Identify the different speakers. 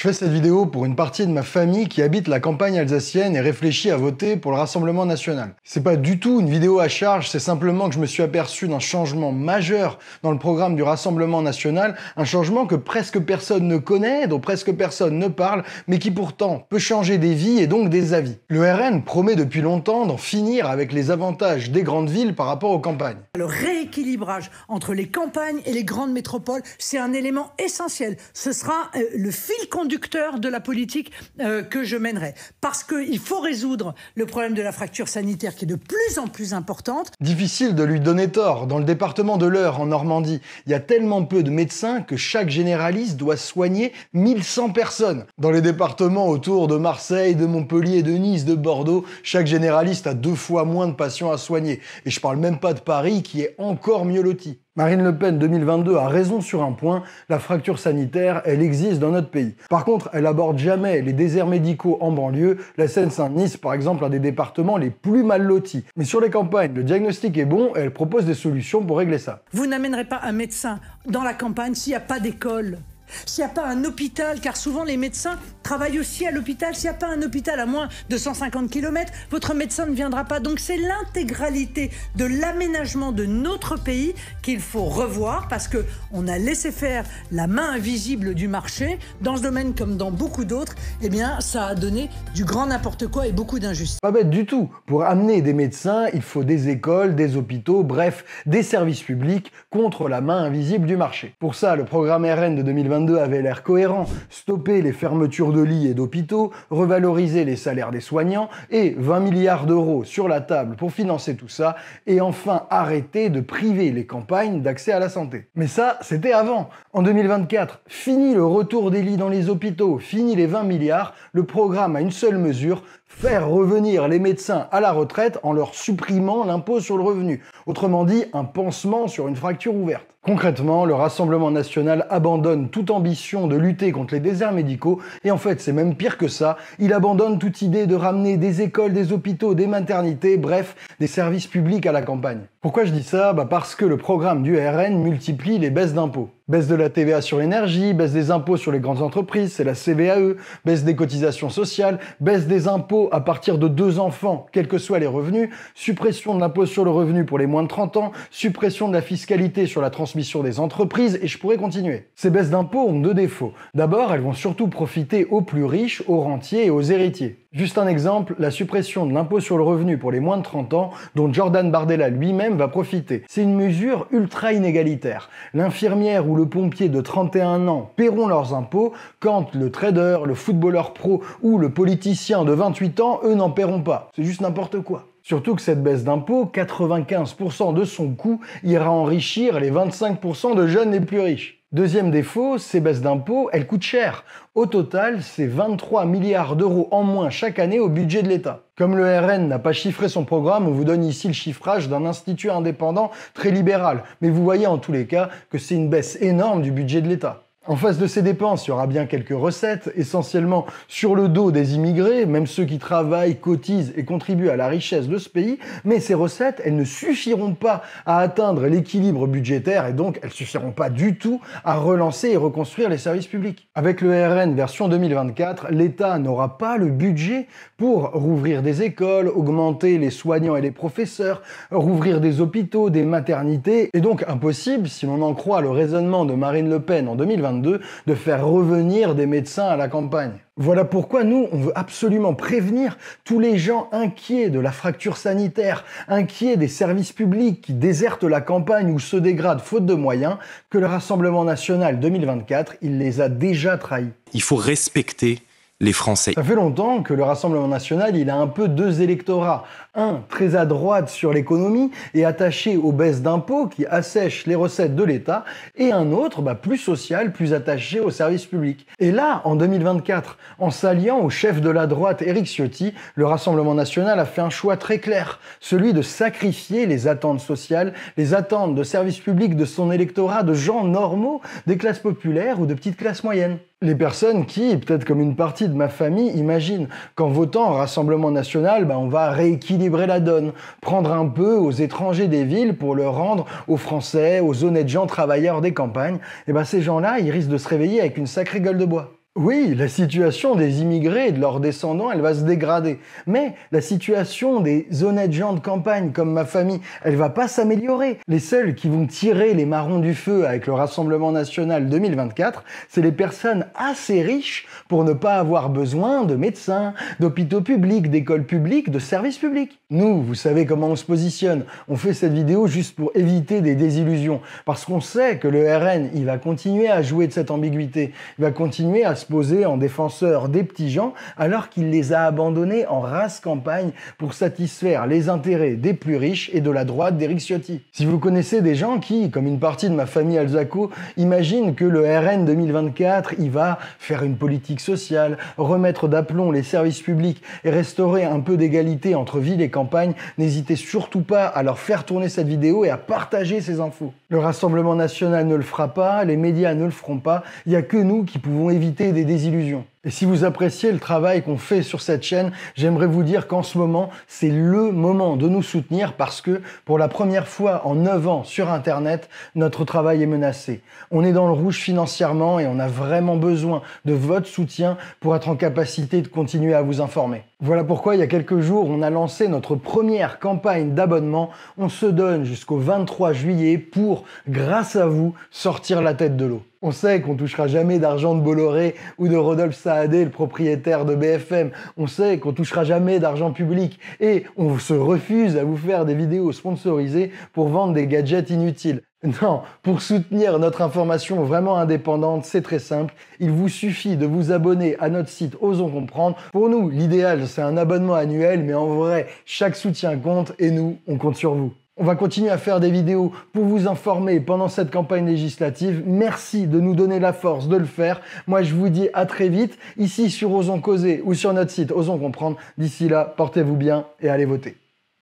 Speaker 1: Je fais cette vidéo pour une partie de ma famille qui habite la campagne alsacienne et réfléchit à voter pour le Rassemblement National. C'est pas du tout une vidéo à charge, c'est simplement que je me suis aperçu d'un changement majeur dans le programme du Rassemblement National, un changement que presque personne ne connaît, dont presque personne ne parle, mais qui pourtant peut changer des vies et donc des avis. Le RN promet depuis longtemps d'en finir avec les avantages des grandes villes par rapport aux campagnes. Le rééquilibrage
Speaker 2: entre les campagnes et les grandes métropoles, c'est un élément essentiel. Ce sera euh, le fil conducteur conducteur de la politique euh, que je mènerai. Parce qu'il faut résoudre le problème de la fracture sanitaire qui est de plus en plus importante.
Speaker 1: Difficile de lui donner tort. Dans le département de l'Eure, en Normandie, il y a tellement peu de médecins que chaque généraliste doit soigner 1100 personnes. Dans les départements autour de Marseille, de Montpellier, de Nice, de Bordeaux, chaque généraliste a deux fois moins de patients à soigner. Et je parle même pas de Paris qui est encore mieux loti. Marine Le Pen 2022 a raison sur un point, la fracture sanitaire, elle existe dans notre pays. Par contre, elle aborde jamais les déserts médicaux en banlieue, la Seine-Saint-Denis par exemple un des départements les plus mal lotis. Mais sur les campagnes, le diagnostic est bon et elle propose des solutions pour régler ça.
Speaker 2: Vous n'amènerez pas un médecin dans la campagne s'il n'y a pas d'école s'il n'y a pas un hôpital, car souvent les médecins travaille aussi à l'hôpital. S'il n'y a pas un hôpital à moins de 150 km, votre médecin ne viendra pas. Donc c'est l'intégralité de l'aménagement de notre pays qu'il faut revoir parce que on a laissé faire la main invisible du marché dans ce domaine
Speaker 1: comme dans beaucoup d'autres. Eh bien, ça a donné du grand n'importe quoi et beaucoup d'injustice. Pas bête du tout. Pour amener des médecins, il faut des écoles, des hôpitaux, bref, des services publics contre la main invisible du marché. Pour ça, le programme RN de 2022 avait l'air cohérent. Stopper les fermetures de de lits et d'hôpitaux, revaloriser les salaires des soignants et 20 milliards d'euros sur la table pour financer tout ça, et enfin arrêter de priver les campagnes d'accès à la santé. Mais ça, c'était avant. En 2024, fini le retour des lits dans les hôpitaux, fini les 20 milliards, le programme a une seule mesure, faire revenir les médecins à la retraite en leur supprimant l'impôt sur le revenu. Autrement dit, un pansement sur une fracture ouverte. Concrètement, le Rassemblement national abandonne toute ambition de lutter contre les déserts médicaux, et en fait c'est même pire que ça, il abandonne toute idée de ramener des écoles, des hôpitaux, des maternités, bref, des services publics à la campagne. Pourquoi je dis ça bah Parce que le programme du RN multiplie les baisses d'impôts. Baisse de la TVA sur l'énergie, baisse des impôts sur les grandes entreprises, c'est la CVAE, baisse des cotisations sociales, baisse des impôts à partir de deux enfants, quels que soient les revenus, suppression de l'impôt sur le revenu pour les moins de 30 ans, suppression de la fiscalité sur la transmission des entreprises, et je pourrais continuer. Ces baisses d'impôts ont deux défauts. D'abord, elles vont surtout profiter aux plus riches, aux rentiers et aux héritiers. Juste un exemple, la suppression de l'impôt sur le revenu pour les moins de 30 ans, dont Jordan Bardella lui-même va profiter. C'est une mesure ultra inégalitaire. L'infirmière ou le pompier de 31 ans paieront leurs impôts, quand le trader, le footballeur pro ou le politicien de 28 ans, eux, n'en paieront pas. C'est juste n'importe quoi. Surtout que cette baisse d'impôt, 95% de son coût ira enrichir les 25% de jeunes les plus riches. Deuxième défaut, ces baisses d'impôts, elles coûtent cher. Au total, c'est 23 milliards d'euros en moins chaque année au budget de l'État. Comme le RN n'a pas chiffré son programme, on vous donne ici le chiffrage d'un institut indépendant très libéral. Mais vous voyez en tous les cas que c'est une baisse énorme du budget de l'État. En face de ces dépenses, il y aura bien quelques recettes, essentiellement sur le dos des immigrés, même ceux qui travaillent, cotisent et contribuent à la richesse de ce pays, mais ces recettes, elles ne suffiront pas à atteindre l'équilibre budgétaire et donc elles suffiront pas du tout à relancer et reconstruire les services publics. Avec le RN version 2024, l'État n'aura pas le budget pour rouvrir des écoles, augmenter les soignants et les professeurs, rouvrir des hôpitaux, des maternités, et donc impossible, si l'on en croit le raisonnement de Marine Le Pen en 2024, de faire revenir des médecins à la campagne. Voilà pourquoi nous, on veut absolument prévenir tous les gens inquiets de la fracture sanitaire, inquiets des services publics qui désertent la campagne ou se dégradent faute de moyens, que le Rassemblement national 2024, il les a déjà trahis. Il faut
Speaker 2: respecter les Français. Ça
Speaker 1: fait longtemps que le Rassemblement national, il a un peu deux électorats un, très à droite sur l'économie et attaché aux baisses d'impôts qui assèchent les recettes de l'État, et un autre bah, plus social, plus attaché aux services publics. Et là, en 2024, en s'alliant au chef de la droite Éric Ciotti, le Rassemblement national a fait un choix très clair, celui de sacrifier les attentes sociales, les attentes de services publics de son électorat, de gens normaux, des classes populaires ou de petites classes moyennes. Les personnes qui, peut-être comme une partie de ma famille, imaginent qu'en votant au Rassemblement national, bah, on va rééquilibrer la donne, prendre un peu aux étrangers des villes pour le rendre aux Français, aux honnêtes gens travailleurs des campagnes, et eh ben ces gens-là, ils risquent de se réveiller avec une sacrée gueule de bois. Oui, la situation des immigrés et de leurs descendants, elle va se dégrader. Mais la situation des honnêtes gens de campagne comme ma famille, elle va pas s'améliorer. Les seuls qui vont tirer les marrons du feu avec le Rassemblement national 2024, c'est les personnes assez riches pour ne pas avoir besoin de médecins, d'hôpitaux publics, d'écoles publiques, de services publics. Nous, vous savez comment on se positionne. On fait cette vidéo juste pour éviter des désillusions. Parce qu'on sait que le RN, il va continuer à jouer de cette ambiguïté. Il va continuer à se posé en défenseur des petits gens alors qu'il les a abandonnés en race campagne pour satisfaire les intérêts des plus riches et de la droite d'Eric Ciotti. Si vous connaissez des gens qui, comme une partie de ma famille Alzaco, imaginent que le RN 2024 y va faire une politique sociale, remettre d'aplomb les services publics et restaurer un peu d'égalité entre ville et campagne, n'hésitez surtout pas à leur faire tourner cette vidéo et à partager ces infos. Le Rassemblement national ne le fera pas, les médias ne le feront pas, il n'y a que nous qui pouvons éviter des désillusions. Et si vous appréciez le travail qu'on fait sur cette chaîne, j'aimerais vous dire qu'en ce moment, c'est le moment de nous soutenir parce que pour la première fois en 9 ans sur Internet, notre travail est menacé. On est dans le rouge financièrement et on a vraiment besoin de votre soutien pour être en capacité de continuer à vous informer. Voilà pourquoi il y a quelques jours, on a lancé notre première campagne d'abonnement. On se donne jusqu'au 23 juillet pour, grâce à vous, sortir la tête de l'eau. On sait qu'on touchera jamais d'argent de Bolloré ou de Rodolphe Saad le propriétaire de BFM, on sait qu'on touchera jamais d'argent public et on se refuse à vous faire des vidéos sponsorisées pour vendre des gadgets inutiles. Non, pour soutenir notre information vraiment indépendante, c'est très simple. Il vous suffit de vous abonner à notre site Osons Comprendre. Pour nous, l'idéal, c'est un abonnement annuel, mais en vrai, chaque soutien compte et nous, on compte sur vous. On va continuer à faire des vidéos pour vous informer pendant cette campagne législative. Merci de nous donner la force de le faire. Moi, je vous dis à très vite, ici sur Osons Causer ou sur notre site Osons Comprendre. D'ici là, portez-vous bien et allez voter.